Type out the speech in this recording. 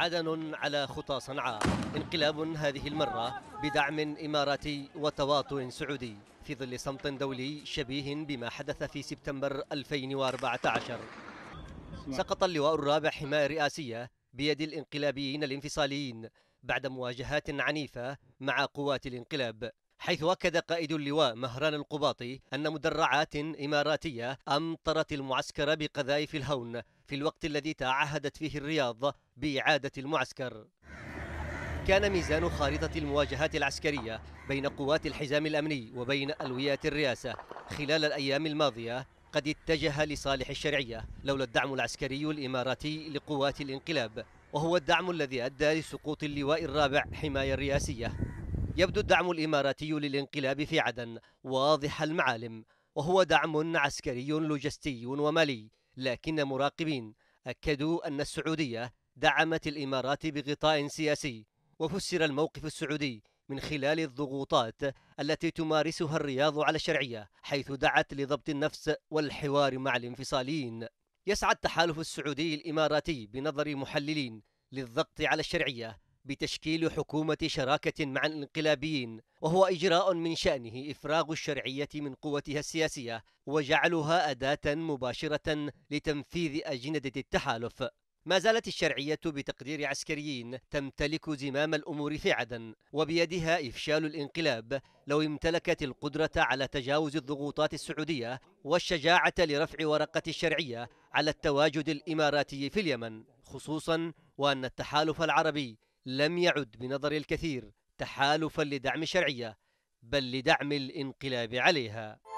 عدن على خطى صنعاء انقلاب هذه المرة بدعم إماراتي وتواطؤ سعودي في ظل صمت دولي شبيه بما حدث في سبتمبر 2014 سقط اللواء الرابع حماية رئاسية بيد الانقلابيين الانفصاليين بعد مواجهات عنيفة مع قوات الانقلاب حيث أكد قائد اللواء مهران القباطي أن مدرعات إماراتية أمطرت المعسكر بقذائف الهون في الوقت الذي تعهدت فيه الرياض بإعادة المعسكر كان ميزان خارطة المواجهات العسكرية بين قوات الحزام الأمني وبين ألويات الرئاسة خلال الأيام الماضية قد اتجه لصالح الشرعية لولا الدعم العسكري الإماراتي لقوات الانقلاب وهو الدعم الذي أدى لسقوط اللواء الرابع حماية الرئاسية يبدو الدعم الإماراتي للانقلاب في عدن واضح المعالم وهو دعم عسكري لوجستي ومالي لكن مراقبين أكدوا أن السعودية دعمت الإمارات بغطاء سياسي وفسر الموقف السعودي من خلال الضغوطات التي تمارسها الرياض على الشرعية حيث دعت لضبط النفس والحوار مع الانفصاليين يسعى التحالف السعودي الإماراتي بنظر محللين للضغط على الشرعية بتشكيل حكومة شراكة مع الانقلابيين وهو إجراء من شأنه إفراغ الشرعية من قوتها السياسية وجعلها أداة مباشرة لتنفيذ أجندة التحالف ما زالت الشرعية بتقدير عسكريين تمتلك زمام الأمور في عدن وبيدها إفشال الانقلاب لو امتلكت القدرة على تجاوز الضغوطات السعودية والشجاعة لرفع ورقة الشرعية على التواجد الإماراتي في اليمن خصوصا وأن التحالف العربي لم يعد بنظر الكثير تحالفا لدعم الشرعية بل لدعم الانقلاب عليها